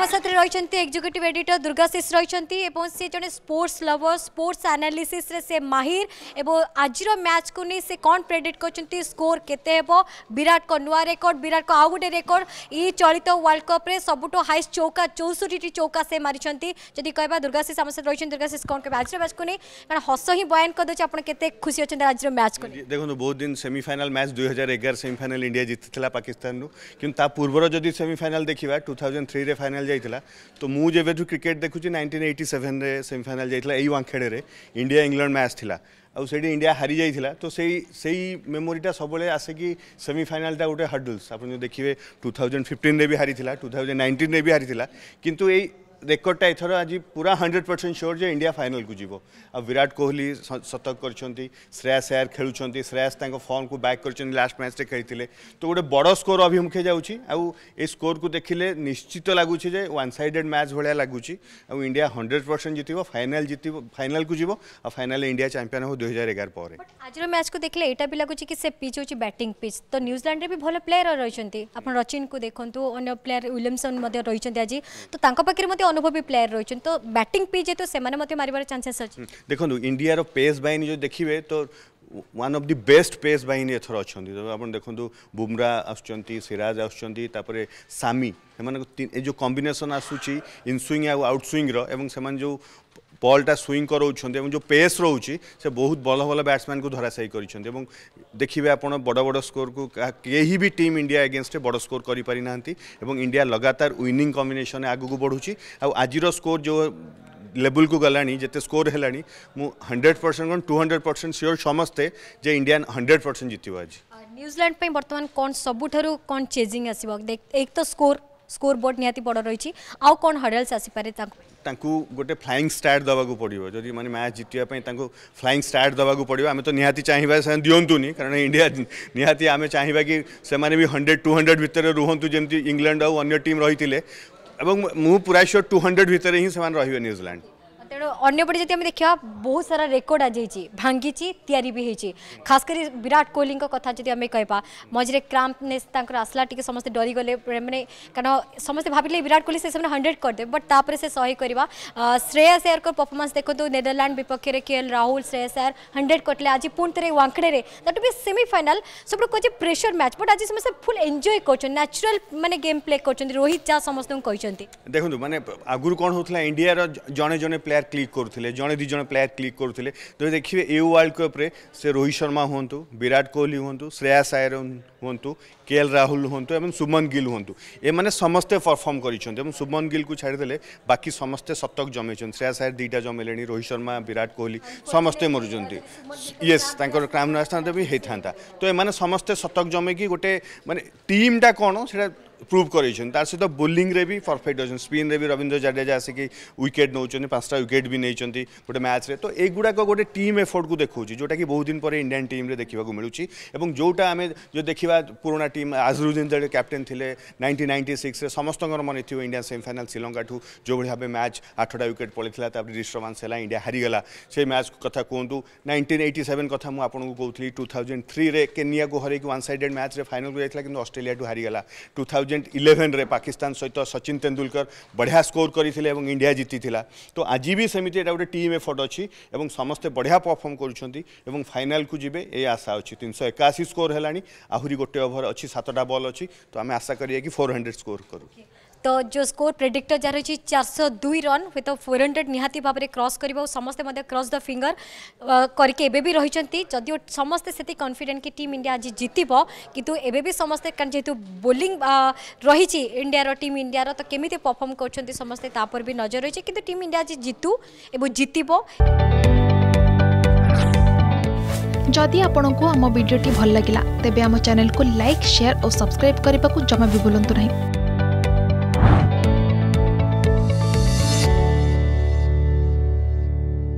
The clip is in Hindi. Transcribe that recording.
आम रही एक्जिक्यूटिव एडिटर दुर्गाशीष रही से स्पोर्ट्स लवर स्पोर्ट्स आनालीसीस से माहिर एवं आज मैच को नहीं से कौन प्रेडिक्ट कर स्कोर केते विराट को नुआ रेकर्ड विराट को आउ गोटे रेकर्ड इ चलित वर्ल्ड कप्रे सब सबुठ हाइस्ट चौका चौसठी चौका से मारी जदि कह दुर्गाशीष आम सहित रही दुर्गाशीष कौन कह आज मैच को नहीं कारण हस ही बयान कर दोछ आपण खुशी अच्छे आज मैच को देखो बहुत दिन सेमिफाइनाल मैच दुई हजार एगार सेमिफाइनाल इंडिया जीती पाकिस्तान कि किंतु ता पूर्व जदि सेमीफाइनल देखिबा 2003 रे যাইছিলা তো মু যেবেঠু ক্রিকেট দেখুছি নাইনটিন এইটি সেভেনরে সেমিফাইনাল যাইছিলা এই ওয়াংখেড়ে ইন্ডিয়া ইংল্যান্ড ম্যাচ লা ଆଉ ସେଇଠି ଇଣ୍ଡିଆ ହାରିଯାଇଥିଲା ତ ସେଇ ସେଇ ମେମୋରିଟା ସବୁବେଳେ ଆସେ କି ସେମିଫାଇନାଲ୍ଟା ଗୋଟେ ହର୍ଡଲ୍ସ ଆପଣ ଯଦି ଦେଖିବେ ଟୁ ଥାଉଜେଣ୍ଡ ଫିଫ୍ଟିନ୍ରେ ବି ହାରିଥିଲା ଟୁ ଥାଉଜେଣ୍ଡ ନାଇଣ୍ଟିନ୍ରେ ବି ହାରିଥିଲା କିନ୍ତୁ ଏଇ रेकर्डा एथर आज पूरा हंड्रेड परसेंट श्योर जो इंडिया फाइनाल को जीव आ कोहली शतक कर श्रेयास सेयार खेलुँच श्रेयास फर्म को बैक कर लास्ट मैच से खेली तो गोटे बड़ स्कोर अभिमुखे स्कोर को देखिले निश्चित लगुच सैडेड मैच भाया लगुच इंडिया हंड्रेड परसेंट जित फाइनाल जित फाइनाल को जीव आ फाइनाल इंडिया चंपियान हो दुई एगार पर आज मैच को देखे ये भी लगुच कि पिच हूँ बैटिंग पिच तो न्यूजिलैंड भी भल प्लेयर रही रचिन को देखो अगर प्लेयर विलियमसन रही आज तो अनुभवी प्लेयर रही तो बैटिंग पीजे तो मारे चानसेस अच्छे देखो इंडिया पेस बाइन जो देखिए तो one of the best pace बाइन एथर अच्छा तो आप देखते बुमरा आसराज आसपर सामी ए जो कम्बेसन आसूँ इनसुईंग आउटसुईंग्र जो বলটা সুইং করছেন এবং যে পেস রয়েছে সে বহু ভাল ভাল ব্যাটসম্যান ধরাশায়ী করছেন এবং দেখবে আপনার বড় বড় স্কোর কু কেহি বি টিম ইন্ডিয়া এগেনস্টে বড় স্কোর করে পারি না এবং ইন্ডিয়া লগাতার উইনিং কম্বিনেসন আগুক বড়ুছি আজির স্কোর যে लेवल को गलाणी जिते स्कोर है हंड्रेड परसेंट कौन टू हंड्रेड परसेंट सियोर समस्ते जे इंडिया हंड्रेड परसेंट जितव आज न्यूजीलैंड बर्तमान कौन सबुठ कौन चेजिंग आसब एक तो स्कोर स्कोर बोर्ड बड़ रही आउ कौन हडल्स आसपे गोटे फ्लाइंग स्टार्ट देवाक पड़ो जदि मैंने मैच जितना फ्लाइंग स्टार्ट को पड़ो आम तो निहाती चाहिए दिवतुनि कारण इंडिया निहाती आम चाहिए कि से हंड्रेड टू हंड्रेड भितर रुहतु जमी इंग्लैंड आउ अगर टीम रही है और मुझे पूरा श्योर टू हंड्रेड भितर ही रेजिलैंड तेणु जब देखा बहुत सारा रेकर्ड आज भांगी या खास कर विराट कोहली कथा जी कह मझे क्राम्पनेस आसला टी समेत डरीगले मैंने कहना समस्त भाविले विराट कोहली से हंड्रेड करदे बट से शहे करवा श्रेय सेयर परफर्मास देखो नेदरलैंड विपक्ष के एल राहुल श्रेय सेयर हंड्रेड करते आज पुणि थे वाखड़े दैट भी सेमिफाइनाल सब कहे प्रेसर मैच बट आज समस्त फुल एंजय करचुराल मैंने गेम प्ले कर रोहित झा समस्त देखो मैंने आगुरी कौन हो इंडिया जड़े जड़े प्लेयर ପ୍ଲେୟାର କ୍ଲିକ୍ କରୁଥିଲେ ଜଣେ ଦୁଇ ଜଣ ପ୍ଲେୟାର କ୍ଲିକ୍ କରୁଥିଲେ ଯଦି ଦେଖିବେ ଏ ୱାର୍ଲଡ଼ କପ୍ରେ ସେ ରୋହିତ ଶର୍ମା ହୁଅନ୍ତୁ ବିରାଟ କୋହଲି ହୁଅନ୍ତୁ ଶ୍ରେୟାସ ଆୟର ହୁଅନ୍ତୁ কে এল রাহুল হুঁতু এবং সুমন গিল হুঁতু এমানে সমস্তে পরফর্ম করেছেন এবং সুমন গিলকু ছাড়িদেলে বাকি সমস্তে শতক জমাইছেন শ্রেয়া সাহেব দুইটা জমাইলে রোহিত শর্মা বিরাট কোহলি সমস্তে মরুচার ইয়েস তাঁর ক্রাইম নাশ বি হয়ে তো এমানে সমস্তে শতক জমাইকি গোটে মানে টিমটা কোণ সেটা प्रूভ করেছেন তার সহ বোলিংরে বি পরফেক্ট অছেন স্পিন্রে বি রবীন্দ্র জাডেজা আসিকি উইকেট নেছেন পাঁচটা উইকেট বি নেছেন গোটে ম্যাচরে তো এইগুড়াক গোটে টিম এফোর্টকু দেখছি যেটাকি বহুদিন পরে ইন্ডিয়ান টিম্রে দেখা মিলুছি এবং যেটা আমি যদি দেখা পুরোনা টিম আজরুদ্দিন যেটা ক্যাপ্টেন লে নাইনটিন নাইন্টি সিক্সরে সমস্ত মনে থাকবে ইন্ডিয়া সেমিফাইনাল শ্রীলঙ্কাঠু যেভাবে ভাবে ম্যাচ আঠটা উইকেট পড়ে তাপরে ডিস্টর্বান্স হল ইন্ডিয়া হারিগলা সেই ম্যাচ কথা কুহতু নাইনটিন এইটি সেভেন কথা মু আপনার কৌলি টু থাউজেন্ড থ্রিরে কেনিয়া হরাইকি ওয়ান সাইডেড ম্যাচে ফাইনাল যাই কিন্তু অস্ট্রেলিয়া হারিগলা টু থাউজেন্ড থাউজেন্ড ইলেভেন্রে পাকিস্তান সহিত সচিন তেন্দুলকর বঢ়িয়া স্কোর করে এবং ইন্ডিয়া জিতিলা তো আজি বি সেমিতি এটা গোটে টিম এফর্ট অছি এবং সমস্তে বঢ়িয়া পরফর্ম করছেন এবং ফাইনালকু যাবে এই আশা অছি তিনশো একাশি স্কোর হল আহরি গোটে ওভর অছি সাতটা বল অছি তো আমি আশা করিয়া কি ফোর হন্ড্রেড স্কোর করু তো যে স্কোর প্রেডিক্টর যার রয়েছে চারশো দুই রন হুয়েত ফোর হন্ড্রেড নিহতি ভাবে ক্রস করব সমস্তে ক্রস দ ফিঙ্গর করিকি এবে বি রয়েছেন যদিও সমস্তে সেটি কনফিডেন্ট কি টিম ইন্ডিয়া আজ জিতব কিন্তু এবে বি সমস্তে কারণ যেহেতু বোলিং রয়েছে ইন্ডিয়ার টিম ইন্ডিয়ার তো কেমিতি পরফর্ম করছেন সমস্তে তাপরে বি নজর রয়েছে কিন্তু টিম ইন্ডিয়া আজ জিতু এবং জিতব जदि आपण को आम भिडी भल लगा तेब आम चेल्क लाइक सेयार और सब्सक्राइब करने को जमा भी बुलां नहीं